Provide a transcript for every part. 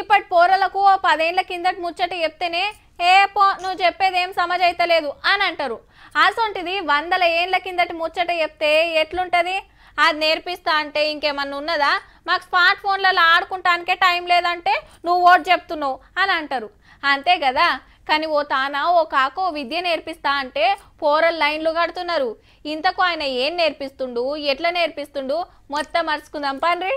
ఇప్పటి పోరలకు పదేళ్ల కిందటి ముచ్చట చెప్తేనే ఏ పో నువ్వు చెప్పేదేం సమజైతలేదు అని అంటారు అసొంటిది వందల ఏళ్ల కిందటి ముచ్చట చెప్తే ఎట్లుంటుంది అది నేర్పిస్తా అంటే ఇంకేమన్నా ఉన్నదా మాకు స్మార్ట్ ఫోన్లలో ఆడుకుంటానికే టైం లేదంటే నువ్వు ఓటు చెప్తున్నావు అని అంటారు అంతే కదా కానీ ఓ తానా ఓ కాక విద్య నేర్పిస్తా అంటే పోరల్ లైన్లు కడుతున్నారు ఇంతకు ఆయన ఏం నేర్పిస్తుండు ఎట్లా నేర్పిస్తుండు మొత్తం మర్చుకుందాం పండ్రి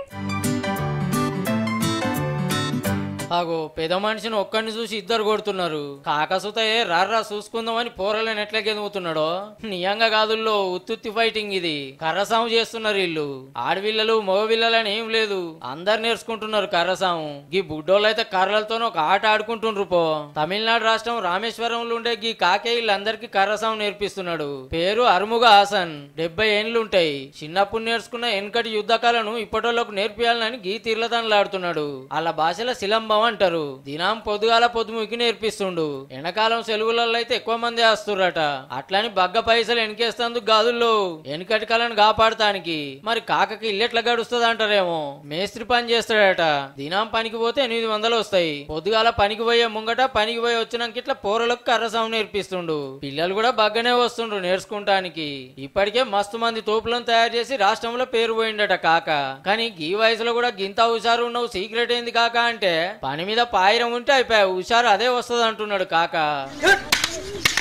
ఆగో పెద్ద మనిషిని ఒక్కడిని చూసి ఇద్దరు కొడుతున్నారు కాకసుతయే రారా చూసుకుందామని పోరలని ఎట్లా గెదుగుతున్నాడో నియంగా కాదుల్లో ఉత్తుత్తి ఫైటింగ్ ఇది కర్రసాము చేస్తున్నారు వీళ్ళు ఆడవిల్లలు మగవిల్లలని ఏం లేదు అందరు నేర్చుకుంటున్నారు కర్రసాము గీ బుడ్డోళ్ళు అయితే కర్రలతోనే ఒక ఆట ఆడుకుంటుండ్రు పో తమిళనాడు రాష్ట్రం రామేశ్వరంలో ఉండే గీ కాకే వీళ్ళందరికీ కర్రసాము నేర్పిస్తున్నాడు పేరు అరుముగ హాసన్ డెబ్బై ఏండ్లుంటాయి చిన్నప్పుడు నేర్చుకున్న వెనకటి ఇప్పటి ఇప్పటిలోకి నేర్పియాలని గీ తీర్లతనలాడుతున్నాడు వాళ్ళ భాషల శిలంబం అంటారు దినం పొద్దుగాల పొద్దుముకి నేర్పిస్తుండు ఎండాకాలం సెలవులలో అయితే ఎక్కువ మంది వేస్తుర్రట అట్లని బగ్గ పైసలు ఎనికేస్తందుకు గాదుల్లో ఎనికటికలను కాపాడటానికి మరి కాకకి ఇల్లెట్లా గడుస్తుంది అంటారేమో మేస్త్రి పని చేస్తాడట దినం పనికి పోతే ఎనిమిది వందలు వస్తాయి పొద్దుగాల పనికి పోయే ముంగట పనికి పోయి వచ్చినాక ఇట్లా పోరలకు కర్రసాము నేర్పిస్తుండు పిల్లలు కూడా బగ్గనే వస్తుండ్రు నేర్చుకుంటానికి ఇప్పటికే మస్తు మంది తోపులను తయారు చేసి రాష్ట్రంలో పేరు పోయిండట కాక కానీ ఈ వయసులో కూడా గింత హుషారు ఉన్నావు సీక్రెట్ ఏంది కాక అంటే పని మీద పాయిరం ఉంటే అయిపోయావు హుషారు అదే వస్తుంది అంటున్నాడు కాక